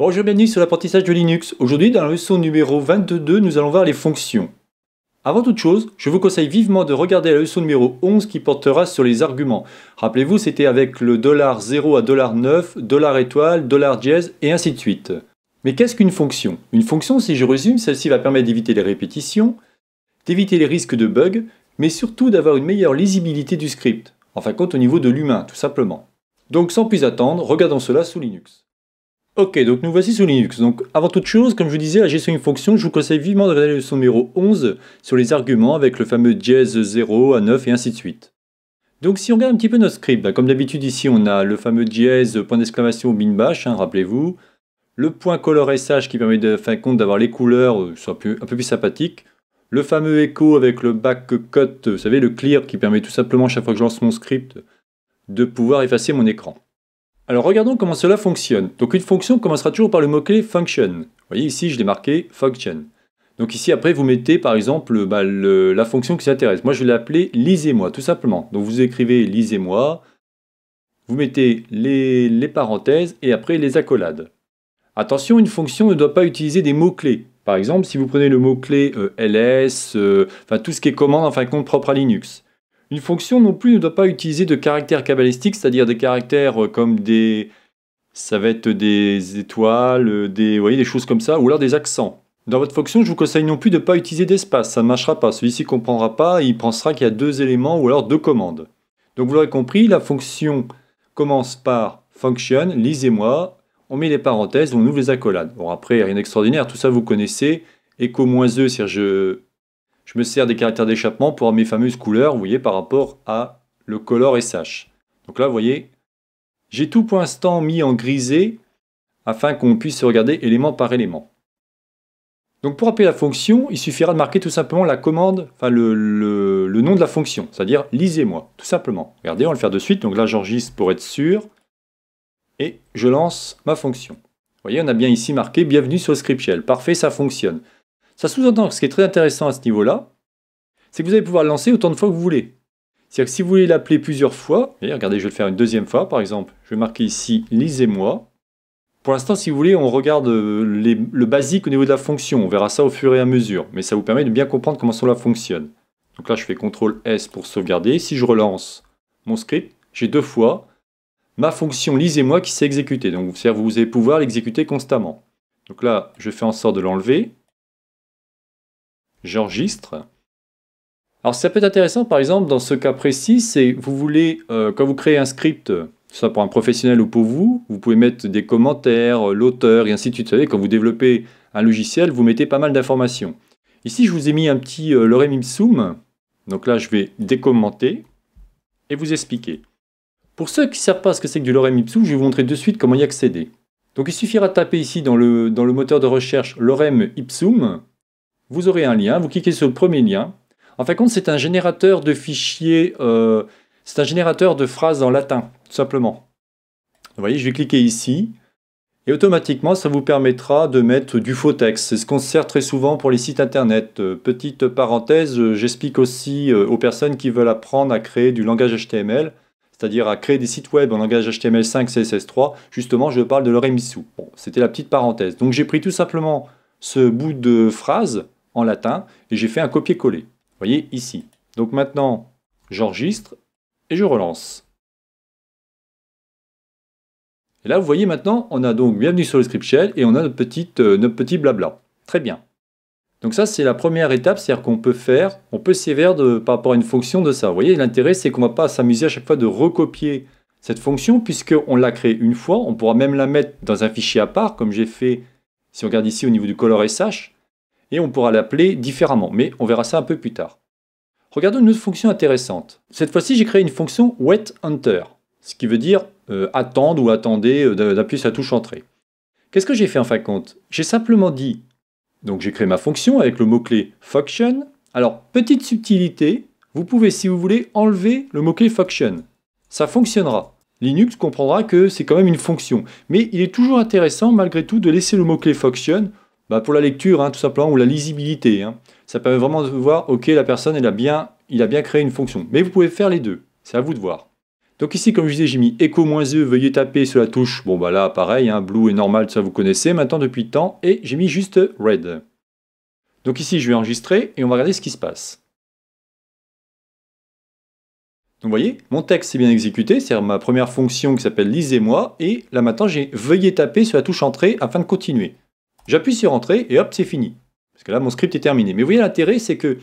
Bonjour, bienvenue sur l'apprentissage de Linux. Aujourd'hui, dans la leçon numéro 22, nous allons voir les fonctions. Avant toute chose, je vous conseille vivement de regarder la leçon numéro 11 qui portera sur les arguments. Rappelez-vous, c'était avec le 0 à 9, dollar étoile, dollar dièse et ainsi de suite. Mais qu'est-ce qu'une fonction Une fonction, si je résume, celle-ci va permettre d'éviter les répétitions, d'éviter les risques de bugs, mais surtout d'avoir une meilleure lisibilité du script. Enfin, compte, au niveau de l'humain, tout simplement. Donc sans plus attendre, regardons cela sous Linux. Ok, donc nous voici sous Linux. Donc avant toute chose, comme je vous disais, la gestion d'une fonction, je vous conseille vivement de regarder le leçon numéro 11 sur les arguments avec le fameux jazz 0 à 9 et ainsi de suite. Donc si on regarde un petit peu notre script, bah, comme d'habitude ici on a le fameux jazz point d'exclamation bin bash, hein, rappelez-vous, le point color SH qui permet de compte d'avoir les couleurs, euh, un peu plus sympathique, le fameux echo avec le back cut, vous savez le clear qui permet tout simplement chaque fois que je lance mon script de pouvoir effacer mon écran. Alors regardons comment cela fonctionne. Donc une fonction commencera toujours par le mot-clé function. Vous voyez ici, je l'ai marqué function. Donc ici, après, vous mettez par exemple bah, la fonction qui s'intéresse. Moi, je vais l'appeler lisez-moi, tout simplement. Donc vous écrivez lisez-moi, vous mettez les, parenthèses et après les accolades. Attention, une fonction ne doit pas utiliser des mots-clés. Par exemple, si vous prenez le mot-clé euh, ls, euh, enfin tout ce qui est commande en fin compte propre à Linux. Une fonction non plus ne doit pas utiliser de caractères cabalistiques, c'est-à-dire des caractères euh, comme des... Ça va être des étoiles, euh, des, voyez, des choses comme ça, ou alors des accents. Dans votre fonction, je vous conseille non plus de ne pas utiliser d'espace, ça ne marchera pas. Celui-ci ne comprendra pas il pensera qu'il y a deux éléments ou alors deux commandes. Donc vous l'aurez compris, la fonction commence par function, lisez-moi, on met les parenthèses, on ouvre les accolades. Bon après, rien d'extraordinaire, tout ça vous connaissez. qu'au moins E, c'est-à-dire je je me sers des caractères d'échappement pour mes fameuses couleurs, vous voyez, par rapport à le color SH. Donc là, vous voyez, j'ai tout pour l'instant mis en grisé afin qu'on puisse regarder élément par élément. Donc pour appeler la fonction, il suffira de marquer tout simplement la commande, enfin le, le nom de la fonction, c'est-à-dire lisez-moi, tout simplement. Regardez, on va le faire de suite. Donc là, j'enregistre pour être sûr. Et je lance ma fonction. Vous voyez, on a bien ici marqué bienvenue sur le script shell. Parfait, ça fonctionne. Ça sous-entend que ce qui est très intéressant à ce niveau-là, c'est que vous allez pouvoir le lancer autant de fois que vous voulez. C'est-à-dire que si vous voulez l'appeler plusieurs fois, et regardez, je vais le faire une deuxième fois, par exemple, je vais marquer ici « lisez-moi ». Pour l'instant, si vous voulez, on regarde euh, le basique au niveau de la fonction. On verra ça au fur et à mesure, mais ça vous permet de bien comprendre comment cela fonctionne. Donc là, je fais CTRL S pour sauvegarder. Si je relance mon script, j'ai deux fois ma fonction lisez-moi qui s'est exécutée. Donc vous allez pouvoir l'exécuter constamment. Donc là, je fais en sorte de l'enlever j'enregistre. Alors ça peut être intéressant par exemple dans ce cas précis, c'est vous voulez, euh, quand vous créez un script, soit pour un professionnel ou pour vous, vous pouvez mettre des commentaires, euh, l'auteur et ainsi de suite. Vous savez, quand vous développez un logiciel, vous mettez pas mal d'informations. Ici je vous ai mis un petit euh, lorem ipsum, donc là je vais décommenter et vous expliquer. Pour ceux qui ne savent pas ce que c'est que du lorem ipsum, je vais vous montrer de suite comment y accéder. Donc il suffira de taper ici dans le, dans le moteur de recherche lorem ipsum, vous aurez un lien, vous cliquez sur le premier lien. En fin de compte, c'est un générateur de fichiers, euh, c'est un générateur de phrases en latin, tout simplement. Vous voyez, je vais cliquer ici, et automatiquement, ça vous permettra de mettre du faux texte. C'est ce qu'on sert très souvent pour les sites internet. Euh, petite parenthèse, euh, j'explique aussi aux personnes qui veulent apprendre à créer du langage HTML, c'est-à-dire à créer des sites web en langage HTML5, CSS3. Justement, je parle de leur Bon, c'était la petite parenthèse. Donc j'ai pris tout simplement ce bout de phrase, latin et j'ai fait un copier-coller. Vous voyez ici. Donc maintenant, j'enregistre et je relance. Et là, vous voyez maintenant, on a donc bienvenue sur le script shell et on a notre, petite, euh, notre petit blabla. Très bien. Donc ça, c'est la première étape, c'est-à-dire qu'on peut faire, on peut sévère de, par rapport à une fonction de ça. Vous voyez, l'intérêt, c'est qu'on ne va pas s'amuser à chaque fois de recopier cette fonction, puisqu'on l'a créée une fois, on pourra même la mettre dans un fichier à part, comme j'ai fait, si on regarde ici au niveau du color SH, et on pourra l'appeler différemment, mais on verra ça un peu plus tard. Regardons une autre fonction intéressante. Cette fois-ci, j'ai créé une fonction waitEnter », ce qui veut dire euh, attendre ou attendez euh, d'appuyer sur la touche entrée. Qu'est-ce que j'ai fait en fin de compte J'ai simplement dit, donc j'ai créé ma fonction avec le mot-clé function. Alors, petite subtilité, vous pouvez, si vous voulez, enlever le mot-clé function. Ça fonctionnera. Linux comprendra que c'est quand même une fonction. Mais il est toujours intéressant, malgré tout, de laisser le mot-clé function bah, pour la lecture, hein, tout simplement, ou la lisibilité. Hein. Ça permet vraiment de voir, ok, la personne, elle a bien, il a bien créé une fonction. Mais vous pouvez faire les deux, c'est à vous de voir. Donc ici, comme je disais, j'ai mis écho-e, veuillez taper sur la touche. Bon, bah là, pareil, hein, blue est normal, ça vous connaissez maintenant depuis le temps. Et j'ai mis juste red. Donc ici, je vais enregistrer et on va regarder ce qui se passe. Donc vous voyez, mon texte s'est bien exécuté, c'est ma première fonction qui s'appelle lisez-moi, et là maintenant j'ai veuillez taper sur la touche entrée afin de continuer. J'appuie sur Entrée et hop, c'est fini. Parce que là, mon script est terminé. Mais vous voyez, l'intérêt, c'est que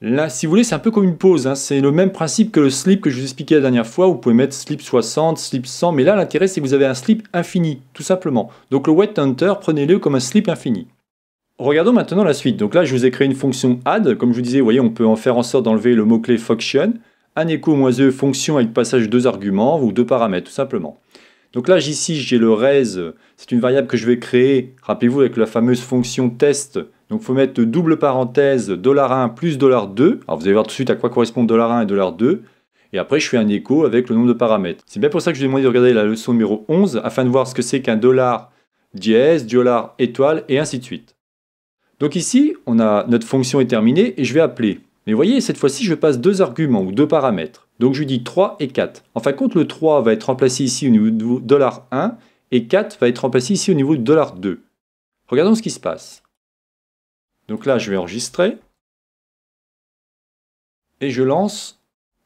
là, si vous voulez, c'est un peu comme une pause. Hein. C'est le même principe que le slip que je vous expliquais la dernière fois. Vous pouvez mettre slip 60, slip 100. Mais là, l'intérêt, c'est que vous avez un slip infini, tout simplement. Donc le Wet Hunter, prenez-le comme un slip infini. Regardons maintenant la suite. Donc là, je vous ai créé une fonction add. Comme je vous disais, vous voyez, on peut en faire en sorte d'enlever le mot-clé function. Un écho moins e fonction avec passage deux arguments ou deux paramètres, tout simplement. Donc là, ici, j'ai le res, c'est une variable que je vais créer, rappelez-vous, avec la fameuse fonction test. Donc il faut mettre double parenthèse $1 plus $2. Alors vous allez voir tout de suite à quoi correspondent $1 et $2. Et après, je fais un écho avec le nombre de paramètres. C'est bien pour ça que je vous ai demandé de regarder la leçon numéro 11, afin de voir ce que c'est qu'un dollar dièse, dollar étoile, et ainsi de suite. Donc ici, on a, notre fonction est terminée, et je vais appeler mais vous voyez, cette fois-ci, je passe deux arguments ou deux paramètres. Donc je lui dis 3 et 4. En fin de compte, le 3 va être remplacé ici au niveau de dollar $1 et 4 va être remplacé ici au niveau de dollar $2. Regardons ce qui se passe. Donc là, je vais enregistrer et je lance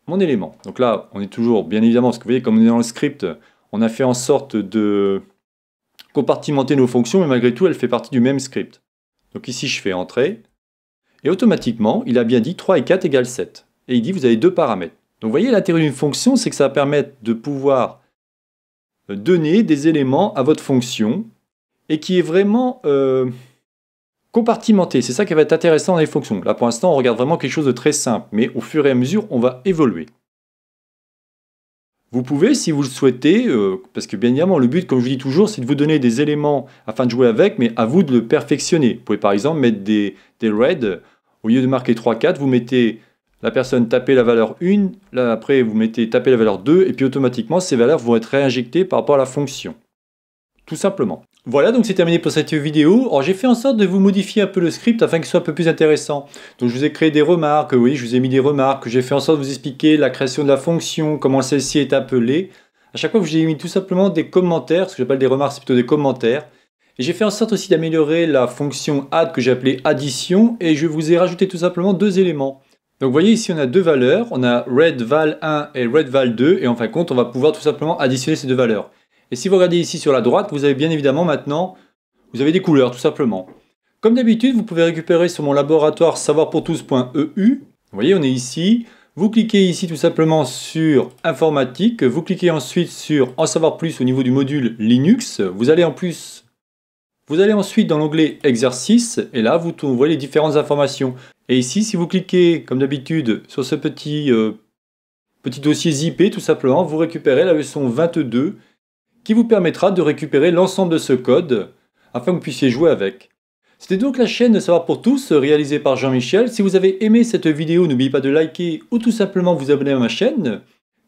mon élément. Donc là, on est toujours, bien évidemment, parce que vous voyez, comme on est dans le script, on a fait en sorte de compartimenter nos fonctions, mais malgré tout, elle fait partie du même script. Donc ici, je fais entrer, et automatiquement, il a bien dit 3 et 4 égale 7. Et il dit vous avez deux paramètres. Donc vous voyez, l'intérêt d'une fonction, c'est que ça va permettre de pouvoir donner des éléments à votre fonction et qui est vraiment euh, compartimenté. C'est ça qui va être intéressant dans les fonctions. Là, pour l'instant, on regarde vraiment quelque chose de très simple, mais au fur et à mesure, on va évoluer. Vous pouvez, si vous le souhaitez, euh, parce que bien évidemment, le but, comme je vous dis toujours, c'est de vous donner des éléments afin de jouer avec, mais à vous de le perfectionner. Vous pouvez par exemple mettre des, des au lieu de marquer 3, 4, vous mettez la personne taper la valeur 1, là après vous mettez taper la valeur 2, et puis automatiquement ces valeurs vont être réinjectées par rapport à la fonction. Tout simplement. Voilà, donc c'est terminé pour cette vidéo. Alors j'ai fait en sorte de vous modifier un peu le script afin qu'il soit un peu plus intéressant. Donc je vous ai créé des remarques, oui, je vous ai mis des remarques, j'ai fait en sorte de vous expliquer la création de la fonction, comment celle-ci est appelée. À chaque fois, j'ai mis tout simplement des commentaires, ce que j'appelle des remarques, c'est plutôt des commentaires. J'ai fait en sorte aussi d'améliorer la fonction add que j'ai appelée addition et je vous ai rajouté tout simplement deux éléments. Donc vous voyez ici on a deux valeurs, on a redval1 et redval2 et en fin de compte on va pouvoir tout simplement additionner ces deux valeurs. Et si vous regardez ici sur la droite, vous avez bien évidemment maintenant, vous avez des couleurs tout simplement. Comme d'habitude, vous pouvez récupérer sur mon laboratoire savoirpourtous.eu. Vous voyez, on est ici. Vous cliquez ici tout simplement sur informatique, vous cliquez ensuite sur en savoir plus au niveau du module Linux, vous allez en plus vous allez ensuite dans l'onglet exercice et là vous trouvez les différentes informations. Et ici si vous cliquez comme d'habitude sur ce petit, euh, petit dossier zippé tout simplement, vous récupérez la leçon 22 qui vous permettra de récupérer l'ensemble de ce code afin que vous puissiez jouer avec. C'était donc la chaîne de Savoir pour tous réalisée par Jean-Michel. Si vous avez aimé cette vidéo, n'oubliez pas de liker ou tout simplement vous abonner à ma chaîne.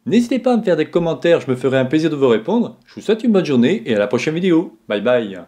N'hésitez pas à me faire des commentaires, je me ferai un plaisir de vous répondre. Je vous souhaite une bonne journée et à la prochaine vidéo. Bye bye